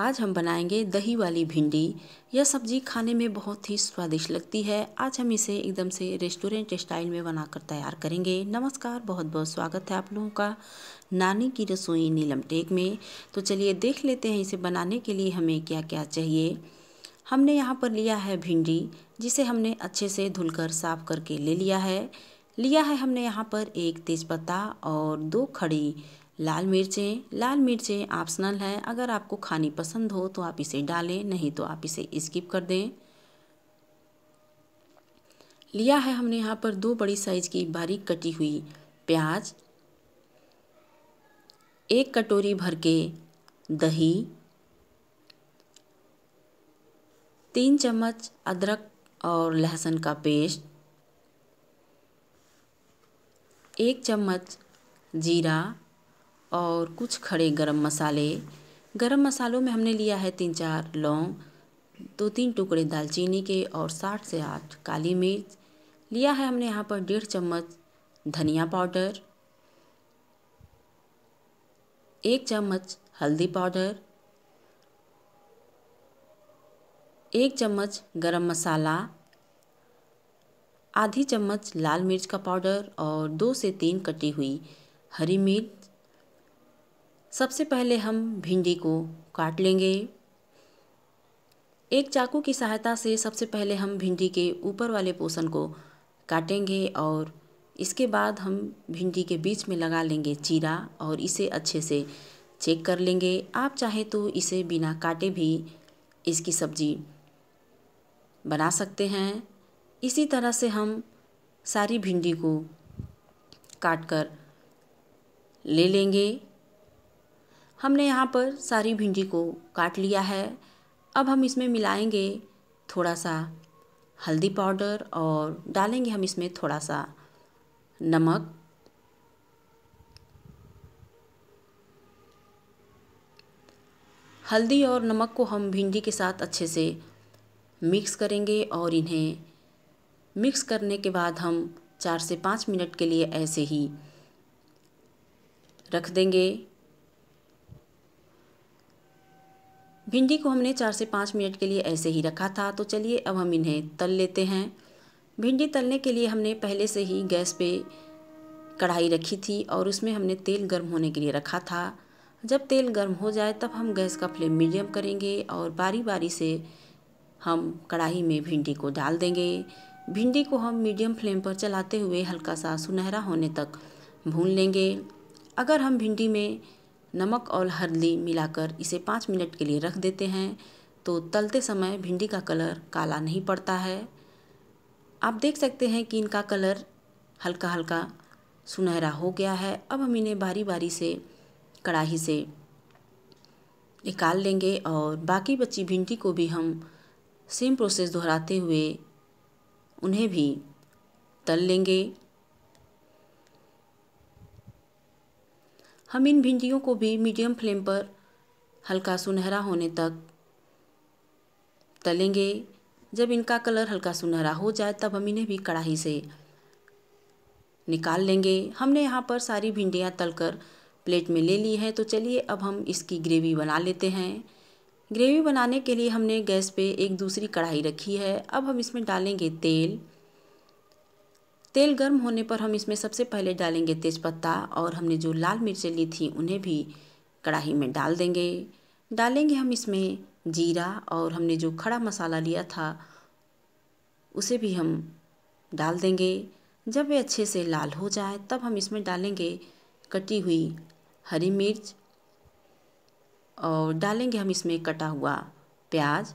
आज हम बनाएंगे दही वाली भिंडी यह सब्जी खाने में बहुत ही स्वादिष्ट लगती है आज हम इसे एकदम से रेस्टोरेंट स्टाइल में बनाकर तैयार करेंगे नमस्कार बहुत बहुत स्वागत है आप लोगों का नानी की रसोई नीलम टेक में तो चलिए देख लेते हैं इसे बनाने के लिए हमें क्या क्या चाहिए हमने यहाँ पर लिया है भिंडी जिसे हमने अच्छे से धुलकर साफ करके ले लिया है लिया है हमने यहाँ पर एक तेज़पत्ता और दो खड़ी लाल मिर्चें लाल मिर्चें ऑप्शनल है अगर आपको खानी पसंद हो तो आप इसे डालें नहीं तो आप इसे स्किप कर दें लिया है हमने यहाँ पर दो बड़ी साइज की बारीक कटी हुई प्याज एक कटोरी भर के दही तीन चम्मच अदरक और लहसुन का पेस्ट एक चम्मच जीरा और कुछ खड़े गरम मसाले गरम मसालों में हमने लिया है तीन चार लौंग दो तीन टुकड़े दालचीनी के और साठ से आठ काली मिर्च लिया है हमने यहाँ पर डेढ़ चम्मच धनिया पाउडर एक चम्मच हल्दी पाउडर एक चम्मच गरम मसाला आधी चम्मच लाल मिर्च का पाउडर और दो से तीन कटी हुई हरी मिर्च सबसे पहले हम भिंडी को काट लेंगे एक चाकू की सहायता से सबसे पहले हम भिंडी के ऊपर वाले पोषण को काटेंगे और इसके बाद हम भिंडी के बीच में लगा लेंगे चीरा और इसे अच्छे से चेक कर लेंगे आप चाहे तो इसे बिना काटे भी इसकी सब्जी बना सकते हैं इसी तरह से हम सारी भिंडी को काट कर ले लेंगे हमने यहाँ पर सारी भिंडी को काट लिया है अब हम इसमें मिलाएंगे थोड़ा सा हल्दी पाउडर और डालेंगे हम इसमें थोड़ा सा नमक हल्दी और नमक को हम भिंडी के साथ अच्छे से मिक्स करेंगे और इन्हें मिक्स करने के बाद हम चार से पाँच मिनट के लिए ऐसे ही रख देंगे भिंडी को हमने चार से पाँच मिनट के लिए ऐसे ही रखा था तो चलिए अब हम इन्हें तल लेते हैं भिंडी तलने के लिए हमने पहले से ही गैस पे कढ़ाई रखी थी और उसमें हमने तेल गर्म होने के लिए रखा था जब तेल गर्म हो जाए तब हम गैस का फ्लेम मीडियम करेंगे और बारी बारी से हम कढ़ाई में भिंडी को डाल देंगे भिंडी को हम मीडियम फ्लेम पर चलाते हुए हल्का सा सुनहरा होने तक भून लेंगे अगर हम भिंडी में नमक और हल्दी मिलाकर इसे पाँच मिनट के लिए रख देते हैं तो तलते समय भिंडी का कलर काला नहीं पड़ता है आप देख सकते हैं कि इनका कलर हल्का हल्का सुनहरा हो गया है अब हम इन्हें बारी बारी से कढ़ाही से निकाल लेंगे और बाकी बची भिंडी को भी हम सेम प्रोसेस दोहराते हुए उन्हें भी तल लेंगे हम इन भिंडियों को भी मीडियम फ्लेम पर हल्का सुनहरा होने तक तलेंगे जब इनका कलर हल्का सुनहरा हो जाए तब हम इन्हें भी कढ़ाई से निकाल लेंगे हमने यहाँ पर सारी भिंडियाँ तलकर प्लेट में ले ली है तो चलिए अब हम इसकी ग्रेवी बना लेते हैं ग्रेवी बनाने के लिए हमने गैस पे एक दूसरी कढ़ाई रखी है अब हम इसमें डालेंगे तेल तेल गर्म होने पर हम इसमें सबसे पहले डालेंगे तेज़पत्ता और हमने जो लाल मिर्चें ली थी उन्हें भी कढ़ाई में डाल देंगे डालेंगे हम इसमें जीरा और हमने जो खड़ा मसाला लिया था उसे भी हम डाल देंगे जब वे अच्छे से लाल हो जाए तब हम इसमें डालेंगे कटी हुई हरी मिर्च और डालेंगे हम इसमें कटा हुआ प्याज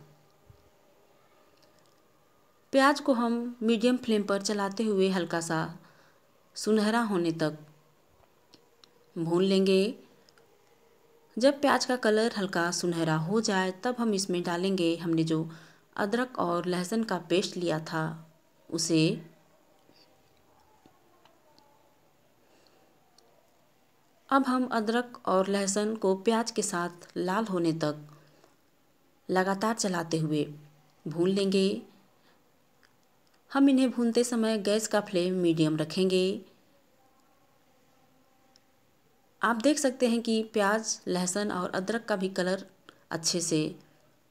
प्याज को हम मीडियम फ्लेम पर चलाते हुए हल्का सा सुनहरा होने तक भून लेंगे जब प्याज का कलर हल्का सुनहरा हो जाए तब हम इसमें डालेंगे हमने जो अदरक और लहसुन का पेस्ट लिया था उसे अब हम अदरक और लहसुन को प्याज के साथ लाल होने तक लगातार चलाते हुए भून लेंगे हम इन्हें भूनते समय गैस का फ्लेम मीडियम रखेंगे आप देख सकते हैं कि प्याज लहसुन और अदरक का भी कलर अच्छे से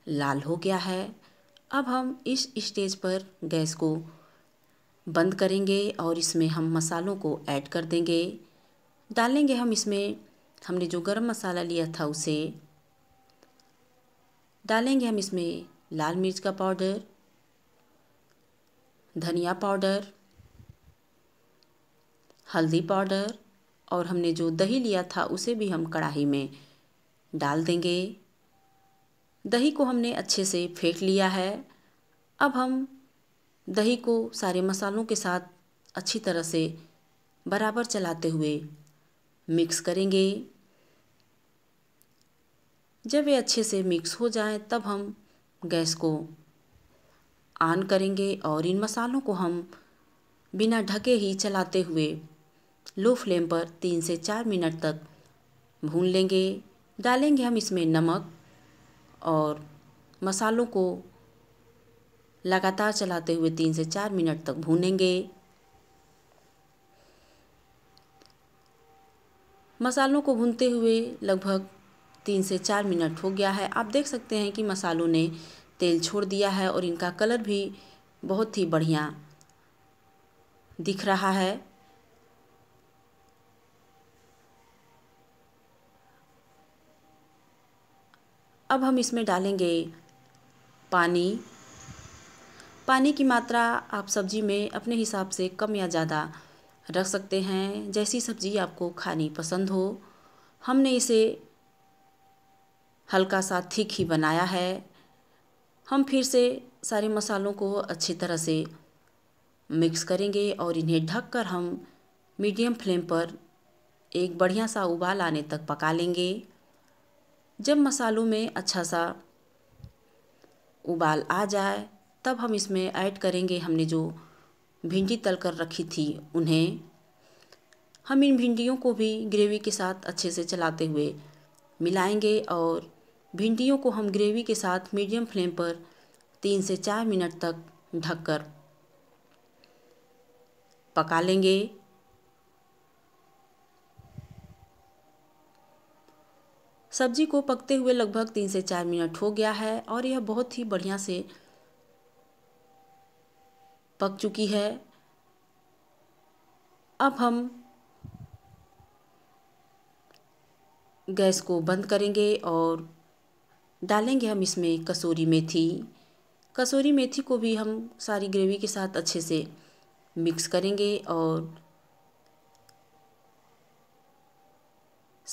लाल हो गया है अब हम इस स्टेज पर गैस को बंद करेंगे और इसमें हम मसालों को ऐड कर देंगे डालेंगे हम इसमें हमने जो गरम मसाला लिया था उसे डालेंगे हम इसमें लाल मिर्च का पाउडर धनिया पाउडर हल्दी पाउडर और हमने जो दही लिया था उसे भी हम कढ़ाई में डाल देंगे दही को हमने अच्छे से फेंट लिया है अब हम दही को सारे मसालों के साथ अच्छी तरह से बराबर चलाते हुए मिक्स करेंगे जब ये अच्छे से मिक्स हो जाए तब हम गैस को ऑन करेंगे और इन मसालों को हम बिना ढके ही चलाते हुए लो फ्लेम पर तीन से चार मिनट तक भून लेंगे डालेंगे हम इसमें नमक और मसालों को लगातार चलाते हुए तीन से चार मिनट तक भूनेंगे मसालों को भूनते हुए लगभग तीन से चार मिनट हो गया है आप देख सकते हैं कि मसालों ने तेल छोड़ दिया है और इनका कलर भी बहुत ही बढ़िया दिख रहा है अब हम इसमें डालेंगे पानी पानी की मात्रा आप सब्जी में अपने हिसाब से कम या ज़्यादा रख सकते हैं जैसी सब्जी आपको खानी पसंद हो हमने इसे हल्का सा थिक ही बनाया है हम फिर से सारे मसालों को अच्छी तरह से मिक्स करेंगे और इन्हें ढककर हम मीडियम फ्लेम पर एक बढ़िया सा उबाल आने तक पका लेंगे जब मसालों में अच्छा सा उबाल आ जाए तब हम इसमें ऐड करेंगे हमने जो भिंडी तल कर रखी थी उन्हें हम इन भिंडियों को भी ग्रेवी के साथ अच्छे से चलाते हुए मिलाएंगे और भिंडियों को हम ग्रेवी के साथ मीडियम फ्लेम पर तीन से चार मिनट तक ढककर पका लेंगे सब्जी को पकते हुए लगभग तीन से चार मिनट हो गया है और यह बहुत ही बढ़िया से पक चुकी है अब हम गैस को बंद करेंगे और डालेंगे हम इसमें कसूरी मेथी कसूरी मेथी को भी हम सारी ग्रेवी के साथ अच्छे से मिक्स करेंगे और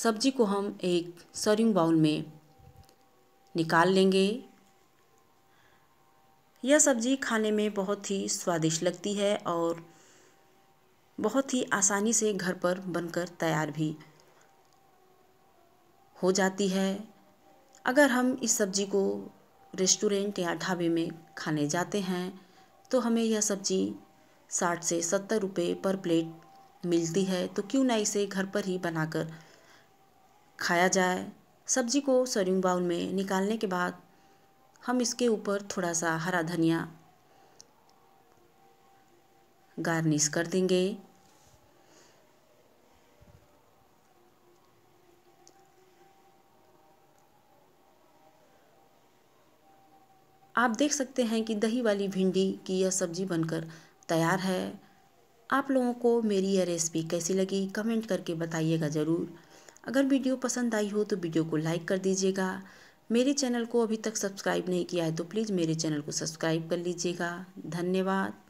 सब्जी को हम एक सर्विंग बाउल में निकाल लेंगे यह सब्ज़ी खाने में बहुत ही स्वादिष्ट लगती है और बहुत ही आसानी से घर पर बनकर तैयार भी हो जाती है अगर हम इस सब्ज़ी को रेस्टोरेंट या ढाबे में खाने जाते हैं तो हमें यह सब्ज़ी साठ से सत्तर रुपये पर प्लेट मिलती है तो क्यों ना इसे घर पर ही बनाकर खाया जाए सब्ज़ी को सर्विंग बाउल में निकालने के बाद हम इसके ऊपर थोड़ा सा हरा धनिया गार्निश कर देंगे आप देख सकते हैं कि दही वाली भिंडी की यह सब्ज़ी बनकर तैयार है आप लोगों को मेरी यह रेसिपी कैसी लगी कमेंट करके बताइएगा ज़रूर अगर वीडियो पसंद आई हो तो वीडियो को लाइक कर दीजिएगा मेरे चैनल को अभी तक सब्सक्राइब नहीं किया है तो प्लीज़ मेरे चैनल को सब्सक्राइब कर लीजिएगा धन्यवाद